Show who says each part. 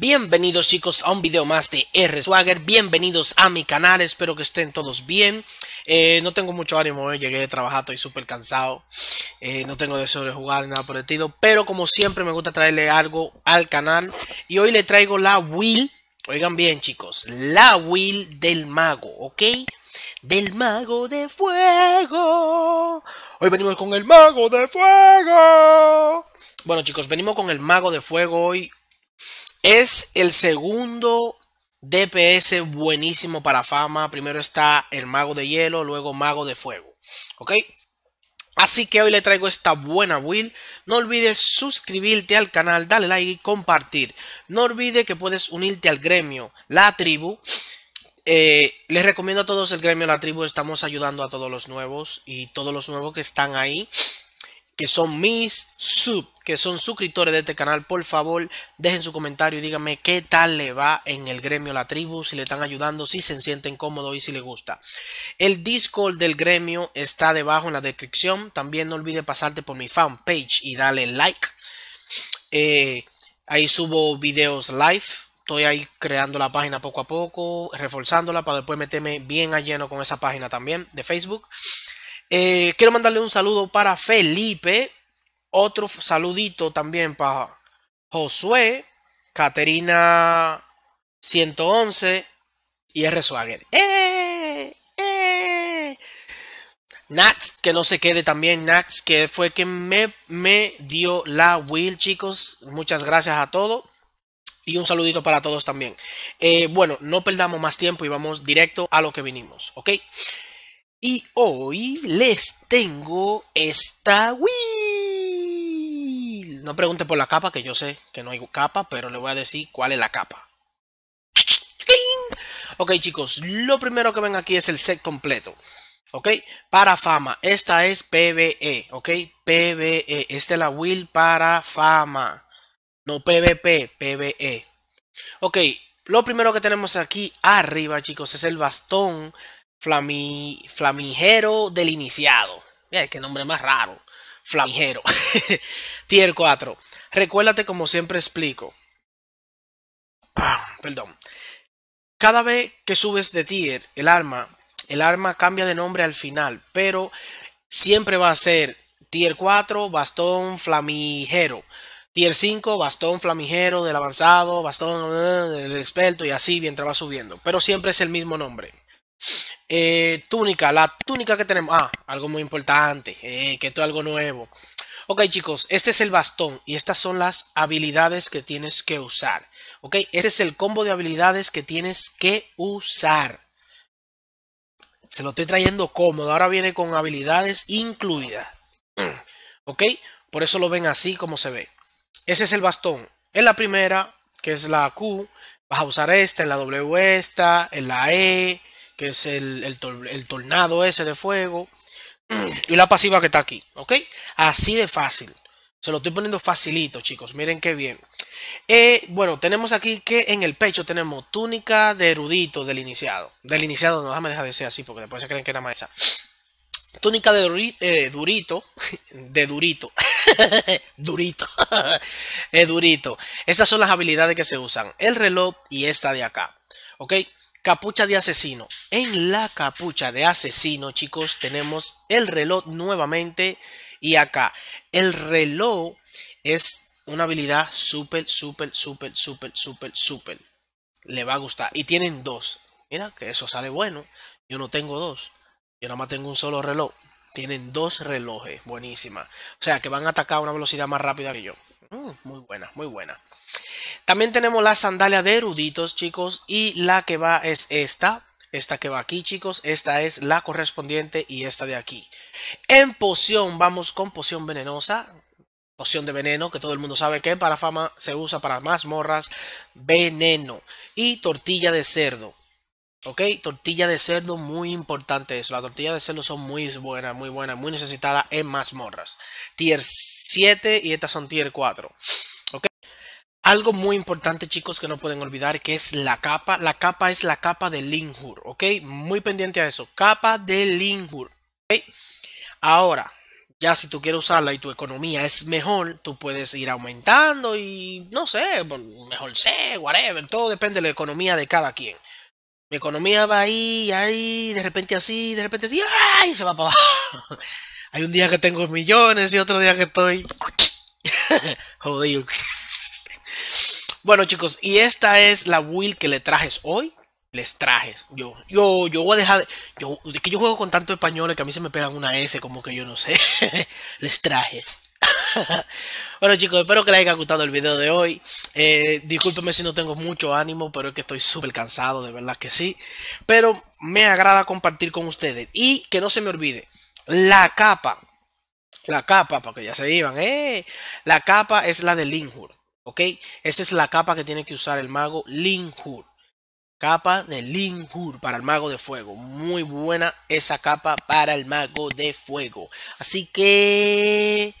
Speaker 1: Bienvenidos chicos a un video más de R Swagger, bienvenidos a mi canal, espero que estén todos bien. Eh, no tengo mucho ánimo hoy, eh, llegué de trabajar, estoy súper cansado, eh, no tengo deseo de jugar nada por el estilo, pero como siempre me gusta traerle algo al canal y hoy le traigo la Will. oigan bien chicos, la Will del mago, ¿ok? Del mago de fuego. Hoy venimos con el mago de fuego. Bueno chicos, venimos con el mago de fuego hoy es el segundo DPS buenísimo para fama. Primero está el mago de hielo, luego mago de fuego. ¿Ok? Así que hoy le traigo esta buena will No olvides suscribirte al canal, darle like y compartir. No olvides que puedes unirte al gremio, la tribu. Eh, les recomiendo a todos el gremio, la tribu. Estamos ayudando a todos los nuevos y todos los nuevos que están ahí que son mis sub, que son suscriptores de este canal, por favor, dejen su comentario y díganme qué tal le va en el gremio La Tribu, si le están ayudando, si se sienten cómodos y si le gusta. El Discord del gremio está debajo en la descripción. También no olvides pasarte por mi fanpage y darle like. Eh, ahí subo videos live. Estoy ahí creando la página poco a poco, reforzándola para después meterme bien a lleno con esa página también de Facebook. Eh, quiero mandarle un saludo para Felipe. Otro saludito también para Josué, Caterina 111 y R. Swagger. ¡Eh! ¡Eh! Nax, que no se quede también, Nax, que fue quien me, dio la will, chicos. Muchas gracias a todos. Y un saludito para todos también. Eh, bueno, no perdamos más tiempo y vamos directo a lo que vinimos, ¿ok? Y hoy les tengo esta Wii. No pregunte por la capa, que yo sé que no hay capa, pero le voy a decir cuál es la capa. Ok chicos, lo primero que ven aquí es el set completo. ¿Ok? Para fama. Esta es PBE. ¿Ok? PBE. Esta es la Wii para fama. No PVP, PBE. Ok. Lo primero que tenemos aquí arriba, chicos, es el bastón Flami, del Iniciado. Mira, qué nombre más raro. Flamijero Tier 4. Recuérdate como siempre explico. perdón. Cada vez que subes de tier el arma, el arma cambia de nombre al final, pero siempre va a ser tier 4, bastón flamijero Tier 5, bastón flamijero del avanzado, bastón eh, del experto y así mientras va subiendo. Pero siempre es el mismo nombre. Eh, túnica, la túnica que tenemos. Ah, algo muy importante, eh, que esto es algo nuevo. Ok chicos, este es el bastón y estas son las habilidades que tienes que usar. Ok, este es el combo de habilidades que tienes que usar. Se lo estoy trayendo cómodo, ahora viene con habilidades incluidas. ok, por eso lo ven así como se ve. Ese es el bastón. En la primera, que es la Q, vas a usar esta, en la W esta, en la E, que es el, tornado ese de fuego, y la pasiva que está aquí, ¿ok? Así de fácil. Se lo estoy poniendo facilito, chicos. Miren qué bien. Eh, bueno, tenemos aquí que en el pecho tenemos túnica de erudito del iniciado. Del iniciado, no, déjame dejar de ser así porque después se creen que era más esa. Túnica de eh, durito. De durito. durito. durito. Estas son las habilidades que se usan. El reloj y esta de acá. ¿Ok? Capucha de asesino. En la capucha de asesino, chicos, tenemos el reloj nuevamente y acá. El reloj es una habilidad súper, súper, súper, súper, súper, súper. Le va a gustar. Y tienen dos. Mira, que eso sale bueno. Yo no tengo dos. Yo nada más tengo un solo reloj. Tienen dos relojes. Buenísima. O sea, que van a atacar a una velocidad más rápida que yo. Mm, muy buena, muy buena. También tenemos la sandalia de eruditos, chicos. Y la que va es esta. Esta que va aquí, chicos. Esta es la correspondiente y esta de aquí. En poción, vamos con poción venenosa. Poción de veneno, que todo el mundo sabe que para fama se usa para mazmorras. Veneno. Y tortilla de cerdo. Ok, tortilla de cerdo, muy importante eso. Las tortillas de cerdo son muy buenas, muy buenas, muy necesitadas en mazmorras. Tier 7 y estas son tier 4. Ok. Algo muy importante, chicos, que no pueden olvidar, que es la capa. La capa es la capa de Linhur, ok. Muy pendiente a eso. Capa de Linhur, ok. Ahora, ya si tú quieres usarla y tu economía es mejor, tú puedes ir aumentando y no sé, mejor sé, whatever. Todo depende de la economía de cada quien. Mi economía va ahí, ahí, de repente así, de repente así, ¡ay! Se va para abajo. Hay un día que tengo millones y otro día que estoy jodido. Bueno, chicos, y esta es la will que le trajes hoy. Les trajes. Yo, yo, yo voy a dejar. De, yo, que yo juego con tanto españoles que a mí se me pegan una S, como que yo no sé. les trajes. bueno chicos, espero que les haya gustado el video de hoy. Eh, si no tengo mucho ánimo, pero es que estoy súper cansado, de verdad que sí. Pero me agrada compartir con ustedes. Y que no se me olvide, la capa. La capa, porque ya se iban, eh. La capa es la de Linhur, ¿ok? Esa es la capa que tiene que usar el mago Linhur. Capa de Linhur para el mago de fuego. Muy buena esa capa para el mago de fuego. Así que...